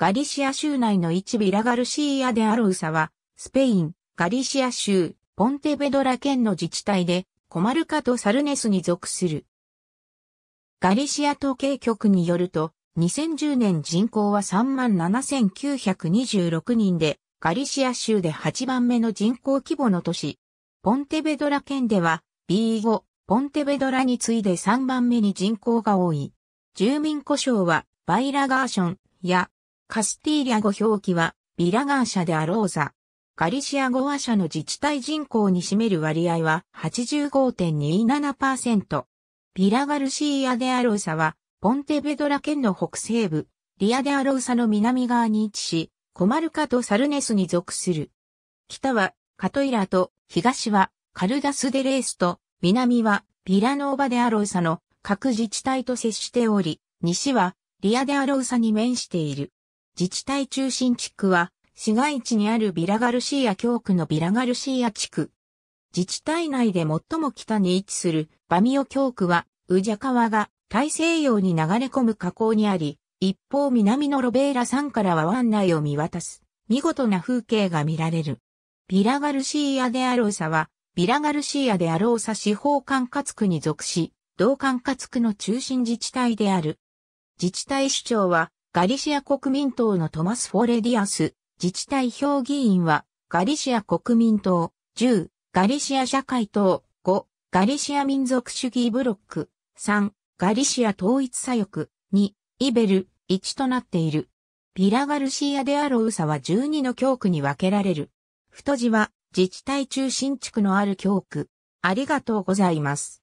ガリシア州内の一ビラガルシーア・デ・アロウサは、スペイン、ガリシア州、ポンテベドラ県の自治体で、コマルカとサルネスに属する。ガリシア統計局によると、2010年人口は37,926人で、ガリシア州で8番目の人口規模の都市。ポンテベドラ県では、B5、ポンテベドラに次いで3番目に人口が多い。住民故障は、バイラガーションやカスティーリャ語表記は、ビラガー社であろうざ。ガリシア語話者の自治体人口に占める割合は85.27%。ビラガルシーアでアローサは、ポンテベドラ県の北西部、リアでアローサの南側に位置し、コマルカとサルネスに属する。北はカトイラと、東はカルダスデレースと、南はビラノーバでアローサの各自治体と接しており、西はリアでアローサに面している。自治体中心地区は、市街地にあるビラガルシーア教区のビラガルシーア地区。自治体内で最も北に位置するバミオ教区は、ウジャ川が大西洋に流れ込む河口にあり、一方南のロベーラ山からは湾内を見渡す、見事な風景が見られる。ビラガルシーアでアローサは、ビラガルシーアでアローサ司法管轄区に属し、同管轄区の中心自治体である。自治体首長は、ガリシア国民党のトマス・フォレディアス、自治体評議員は、ガリシア国民党、10、ガリシア社会党、5、ガリシア民族主義ブロック、3、ガリシア統一左翼、2、イベル、1となっている。ピラガルシア・デ・アロウサは12の教区に分けられる。太字は自治体中心地区のある教区。ありがとうございます。